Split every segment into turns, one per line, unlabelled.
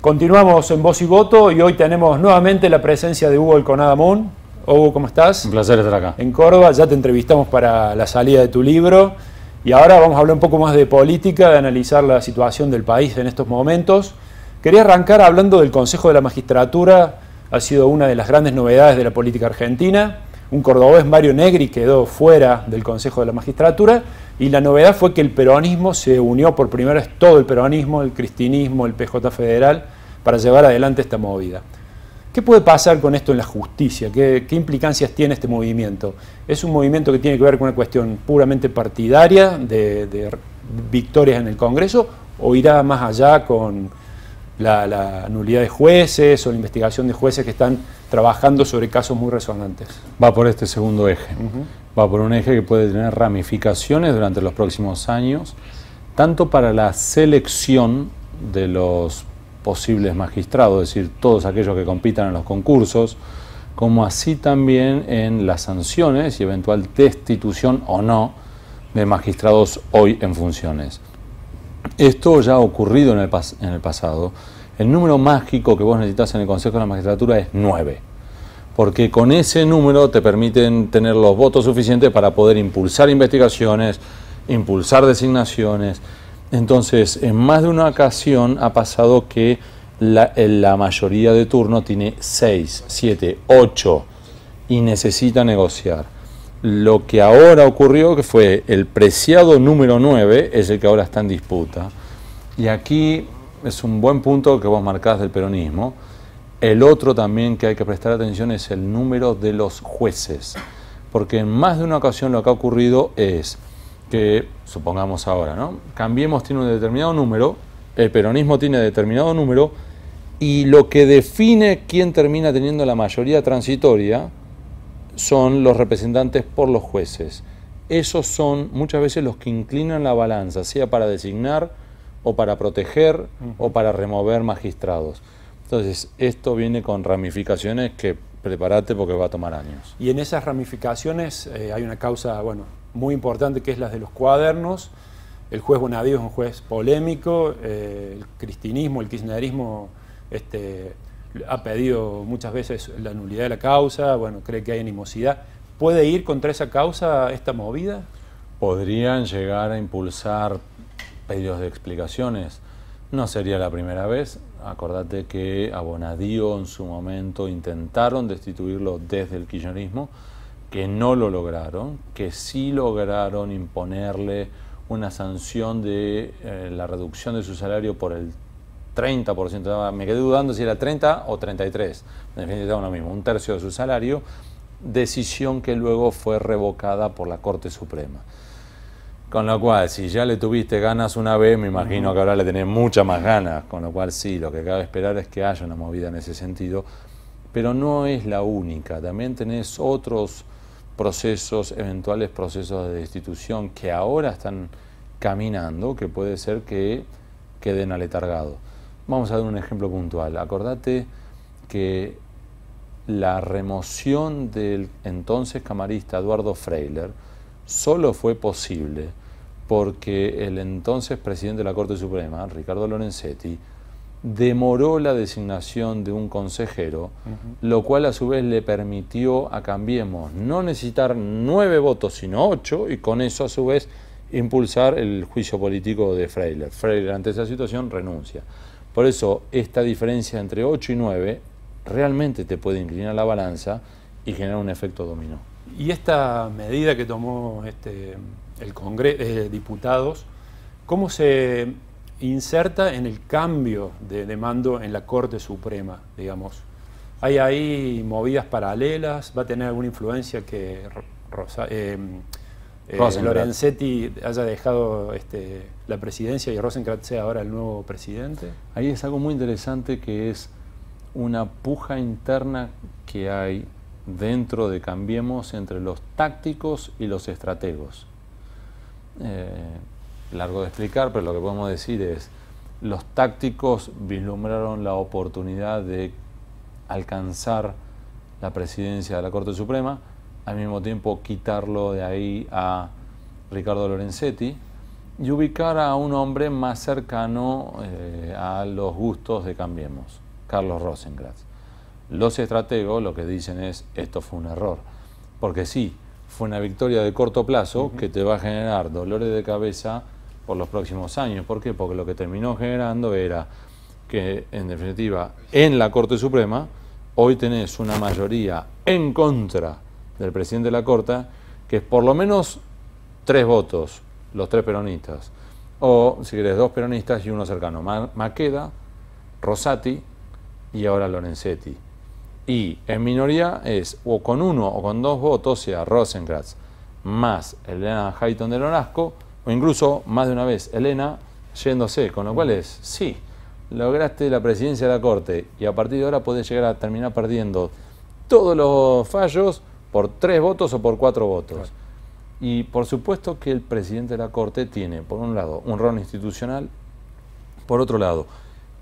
Continuamos en Voz y Voto y hoy tenemos nuevamente la presencia de Hugo El Conadamón. Hugo, ¿cómo estás? Un placer estar acá. En Córdoba, ya te entrevistamos para la salida de tu libro y ahora vamos a hablar un poco más de política, de analizar la situación del país en estos momentos. Quería arrancar hablando del Consejo de la Magistratura, ha sido una de las grandes novedades de la política argentina un cordobés, Mario Negri, quedó fuera del Consejo de la Magistratura y la novedad fue que el peronismo se unió por primera vez todo el peronismo, el cristinismo, el PJ federal, para llevar adelante esta movida. ¿Qué puede pasar con esto en la justicia? ¿Qué, implicancias tiene este movimiento? ¿Es un movimiento que tiene que ver con una cuestión puramente partidaria de victorias en el Congreso o irá más allá con la, nulidad de jueces o la investigación de jueces que están trabajando sobre casos muy resonantes.
Va por este segundo eje, va por un eje que puede tener ramificaciones durante los próximos años, tanto para la selección de los posibles magistrados, es decir, todos aquellos que compitan en los concursos, como así también en las sanciones y eventual destitución o no de magistrados hoy en funciones. Esto ya ha ocurrido en el, en el pasado. El número mágico que vos necesitas en el Consejo de la Magistratura es 9 porque con ese número te permiten tener los votos suficientes para poder impulsar investigaciones, impulsar designaciones. Entonces, en más de una ocasión ha pasado que la, la mayoría de turno tiene 6, 7, 8 y necesita negociar lo que ahora ocurrió, que fue el preciado número 9, es el que ahora está en disputa. Y aquí es un buen punto que vos marcás del peronismo. El otro también que hay que prestar atención es el número de los jueces, porque en más de una ocasión lo que ha ocurrido es que, supongamos ahora, ¿no? Cambiemos tiene un determinado número, el peronismo tiene determinado número, y lo que define quién termina teniendo la mayoría transitoria son los representantes por los jueces. Esos son muchas veces los que inclinan la balanza, sea para designar o para proteger o para remover magistrados. Entonces, esto viene con ramificaciones que prepárate porque va a tomar años.
Y en esas ramificaciones eh, hay una causa, bueno, muy importante que es la de los cuadernos. El juez Bonadío es un juez polémico, eh, el cristinismo, el kirchnerismo este, ha pedido muchas veces la nulidad de la causa, bueno, cree que hay animosidad. ¿Puede ir contra esa causa esta movida?
Podrían
llegar a impulsar pedidos
de explicaciones. No sería la primera vez. Acordate que Abonadío en su momento intentaron destituirlo desde el Quillonismo, que no lo lograron, que sí lograron imponerle una sanción de eh, la reducción de su salario por el 30%, ah, me quedé dudando si era 30 o 33, en definitiva uno mismo, un tercio de su salario, decisión que luego fue revocada por la Corte Suprema. Con lo cual, si ya le tuviste ganas una vez, me imagino que ahora le tenés muchas más ganas. Con lo cual, sí, lo que cabe esperar es que haya una movida en ese sentido. Pero no es la única. También tenés otros procesos, eventuales procesos de destitución que ahora están caminando, que puede ser que queden aletargados. Vamos a dar un ejemplo puntual. Acordate que la remoción del entonces camarista Eduardo Freiler solo fue posible porque el entonces presidente de la Corte Suprema, Ricardo Lorenzetti, demoró la designación de un consejero, lo cual a su vez le permitió a Cambiemos no necesitar nueve votos, sino ocho, y con eso a su vez impulsar el juicio político de Freiler. Freiler ante esa situación renuncia. Por eso esta diferencia entre 8 y 9 realmente te puede inclinar la balanza y generar un efecto dominó.
Y esta medida que tomó este, el Congreso, de eh, diputados, ¿cómo se inserta en el cambio de, mando en la Corte Suprema, digamos? ¿Hay ahí movidas paralelas? ¿Va a tener alguna influencia que eh, eh, Lorenzetti haya dejado este, la presidencia y Rosenkrantz sea ahora el nuevo presidente?
Ahí es algo muy interesante que es una puja interna que hay dentro de Cambiemos entre los tácticos y los estrategos. Eh, largo de explicar, pero lo que podemos decir es, los tácticos vislumbraron la oportunidad de alcanzar la presidencia de la Corte Suprema, al mismo tiempo quitarlo de ahí a Ricardo Lorenzetti y ubicar a un hombre más cercano eh, a los gustos de Cambiemos, Carlos Rosengratz. Los estrategos lo que dicen es, esto fue un error, porque sí, fue una victoria de corto plazo que te va a generar dolores de cabeza por los próximos años. ¿Por qué? Porque lo que terminó generando era que, en definitiva, en la Corte Suprema, hoy tenés una mayoría en contra del presidente de la Corte, que es por lo menos tres votos, los tres peronistas, o si querés, dos peronistas y uno cercano, Maqueda, Rosati y ahora Lorenzetti. Y en minoría es o con uno o con dos votos, sea, Rosencratz más Elena Hayton de Lorasco, o incluso más de una vez Elena yéndose, con lo cual es, sí, lograste la presidencia de la Corte y a partir de ahora podés llegar a terminar perdiendo todos los fallos por tres votos o por cuatro votos. Y por supuesto que el presidente de la Corte tiene, por un lado, un rol institucional, por otro lado,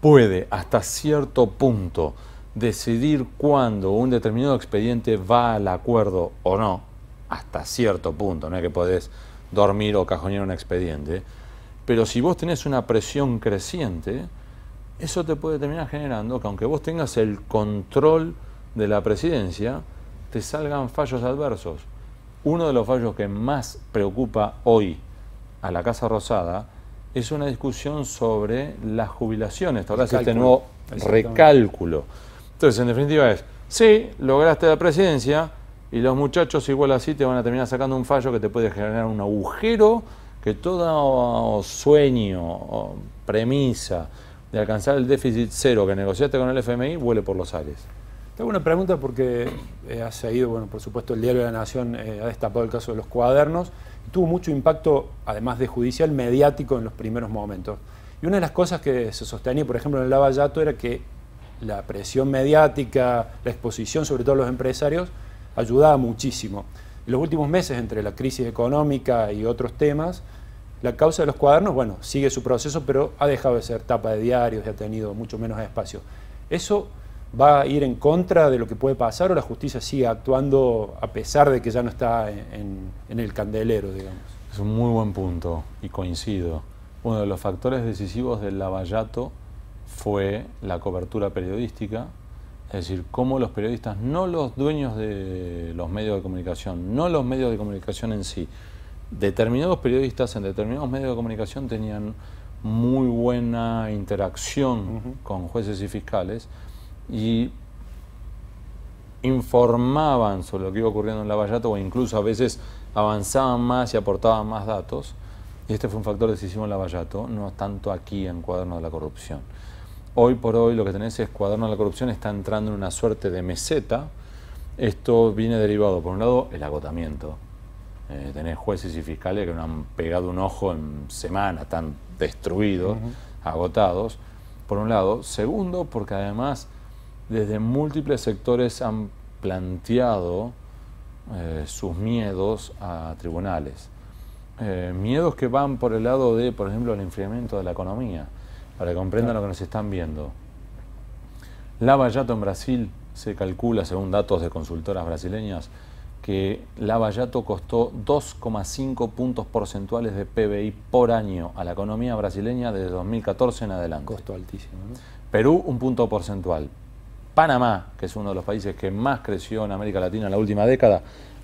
puede hasta cierto punto decidir cuándo un determinado expediente va al acuerdo o no, hasta cierto punto, no es que podés dormir o cajonear un expediente, pero si vos tenés una presión creciente, eso te puede terminar generando que aunque vos tengas el control de la presidencia, te salgan fallos adversos. Uno de los fallos que más preocupa hoy a la Casa Rosada es una discusión sobre las jubilaciones. Ahora es este nuevo recálculo. Entonces, en definitiva es, sí, lograste la presidencia y los muchachos igual así te van a terminar sacando un fallo que te puede generar un agujero que todo sueño, premisa de alcanzar el déficit cero que negociaste con el FMI vuele por los aires.
Tengo una pregunta porque eh, ha seguido, bueno, por supuesto, el Diario de la Nación eh, ha destapado el caso de los cuadernos. Y tuvo mucho impacto, además de judicial, mediático en los primeros momentos. Y una de las cosas que se sostenía, por ejemplo, en el Lavallato era que la presión mediática, la exposición, sobre todo los empresarios, ayudaba muchísimo. En los últimos meses, entre la crisis económica y otros temas, la causa de los cuadernos, bueno, sigue su proceso, pero ha dejado de ser tapa de diarios y ha tenido mucho menos espacio. Eso va a ir en contra de lo que puede pasar o la justicia sigue actuando a pesar de que ya no está en, el candelero, digamos?
Es un muy buen punto y coincido. Uno de los factores decisivos del lavallato fue la cobertura periodística, es decir, cómo los periodistas, no los dueños de los medios de comunicación, no los medios de comunicación en sí, determinados periodistas en determinados medios de comunicación tenían muy buena interacción con jueces y fiscales, y informaban sobre lo que iba ocurriendo en Lavallato o incluso a veces avanzaban más y aportaban más datos. Y este fue un factor decisivo en Lavallato, no tanto aquí en Cuaderno de la Corrupción. Hoy por hoy lo que tenés es Cuaderno de la Corrupción está entrando en una suerte de meseta. Esto viene derivado, por un lado, el agotamiento. Eh, tenés jueces y fiscales que no han pegado un ojo en semanas, tan destruidos, agotados, por un lado. Segundo, porque además desde múltiples sectores han planteado eh, sus miedos a tribunales. Eh, miedos que van por el lado de, por ejemplo, el enfriamiento de la economía, para que comprendan lo que nos están viendo. Lava en Brasil se calcula, según datos de consultoras brasileñas, que Lava costó 2,5 puntos porcentuales de PBI por año a la economía brasileña desde 2014 en adelante. Costo altísimo. Perú, un punto porcentual. Panamá, que es uno de los países que más creció en América Latina en la última década,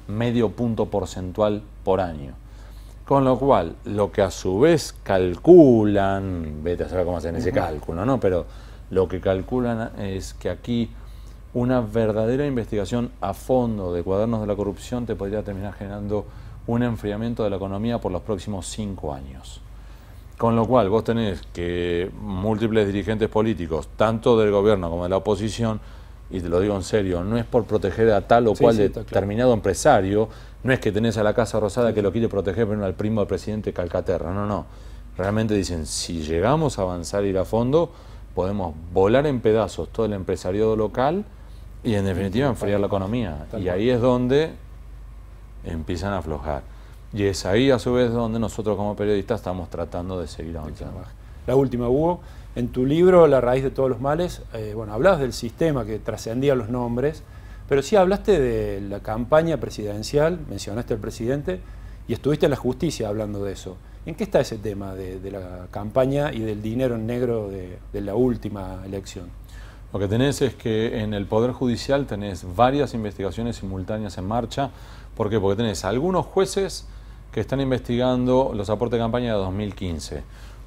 medio punto porcentual por año. Con lo cual, lo que a su vez calculan, vete a saber cómo hacen ese cálculo, ¿no? Pero lo que calculan es que aquí una verdadera investigación a fondo de cuadernos de la corrupción te podría terminar generando un enfriamiento de la economía por los próximos cinco años. Con lo cual vos tenés que múltiples dirigentes políticos, tanto del gobierno como de la oposición, y te lo digo en serio, no es por proteger a tal o cual determinado empresario, no es que tenés a la Casa Rosada que lo quiere proteger pero al primo del presidente Calcaterra, no, no. Realmente dicen, si llegamos a avanzar y ir a fondo, podemos volar en pedazos todo el empresariado local y en definitiva enfriar la economía. y ahí es donde empiezan a aflojar. Y es ahí a su vez donde nosotros como periodistas estamos tratando de seguir avanzando.
La última, Hugo, en tu libro La raíz de todos los males, eh, bueno, hablabas del sistema que trascendía los nombres, pero sí hablaste de la campaña presidencial, mencionaste al presidente, y estuviste en la justicia hablando de eso. ¿En qué está ese tema de, la campaña y del dinero negro de, de la última elección?
Lo que tenés es que en el Poder Judicial tenés varias investigaciones simultáneas en marcha. ¿Por qué? Porque tenés algunos jueces que están investigando los aportes de campaña de 2015.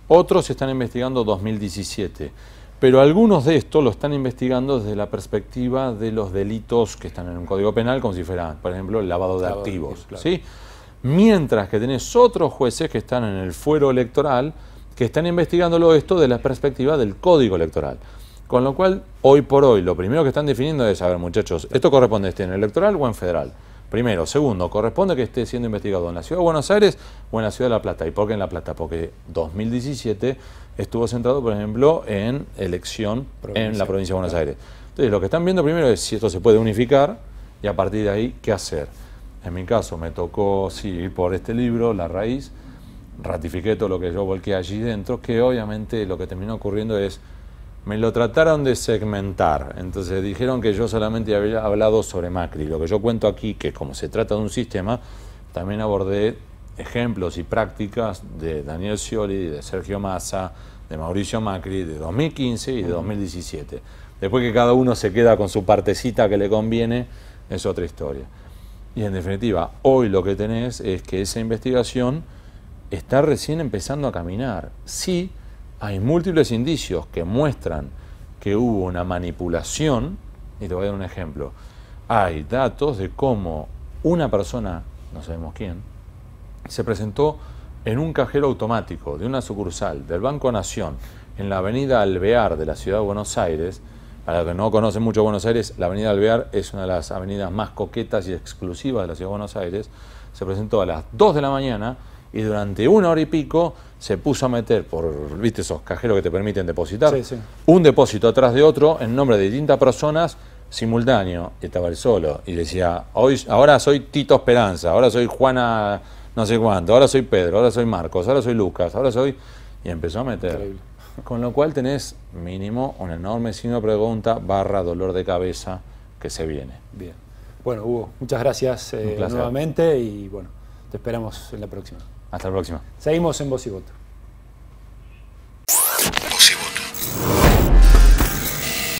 Otros están investigando 2017. Pero algunos de estos lo están investigando desde la perspectiva de los delitos que están en un código penal, como si fuera, por ejemplo, el lavado de activos. ¿sí? Mientras que tenés otros jueces que están en el fuero electoral, que están investigándolo esto de la perspectiva del código electoral. Con lo cual, hoy por hoy, lo primero que están definiendo es, a ver muchachos, ¿esto corresponde este en electoral o en federal? Primero. Segundo, corresponde que esté siendo investigado en la ciudad de Buenos Aires o en la ciudad de La Plata. ¿Y por qué en La Plata? Porque 2017 estuvo centrado, por ejemplo, en elección en la provincia de Buenos Aires. Entonces, lo que están viendo primero es si esto se puede unificar y a partir de ahí, ¿qué hacer? En mi caso, me tocó, sí, ir por este libro, La Raíz, ratifiqué todo lo que yo volqué allí dentro, que obviamente lo que terminó ocurriendo es me lo trataron de segmentar. Entonces dijeron que yo solamente había hablado sobre Macri. Lo que yo cuento aquí, que como se trata de un sistema, también abordé ejemplos y prácticas de Daniel Scioli, de Sergio Massa, de Mauricio Macri, de 2015 y de 2017. Después que cada uno se queda con su partecita que le conviene, es otra historia. Y en definitiva, hoy lo que tenés es que esa investigación está recién empezando a caminar. Sí, hay múltiples indicios que muestran que hubo una manipulación, y te voy a dar un ejemplo, hay datos de cómo una persona, no sabemos quién, se presentó en un cajero automático de una sucursal del Banco Nación en la avenida Alvear de la ciudad de Buenos Aires. Para los que no conocen mucho Buenos Aires, la avenida Alvear es una de las avenidas más coquetas y exclusivas de la ciudad de Buenos Aires. Se presentó a las 2 de la mañana y durante una hora y pico se puso a meter por, viste, esos cajeros que te permiten depositar, un depósito atrás de otro en nombre de distintas personas simultáneo. Y estaba él solo y decía, hoy, ahora soy Tito Esperanza, ahora soy Juana no sé cuánto, ahora soy Pedro, ahora soy Marcos, ahora soy Lucas, ahora soy... Y empezó a meter. Con lo cual tenés mínimo un enorme signo de pregunta barra dolor de cabeza que se viene.
Bien. Bueno, Hugo, muchas gracias eh, nuevamente y bueno, te esperamos en la próxima. Hasta la próxima. Seguimos en Voz y Voto.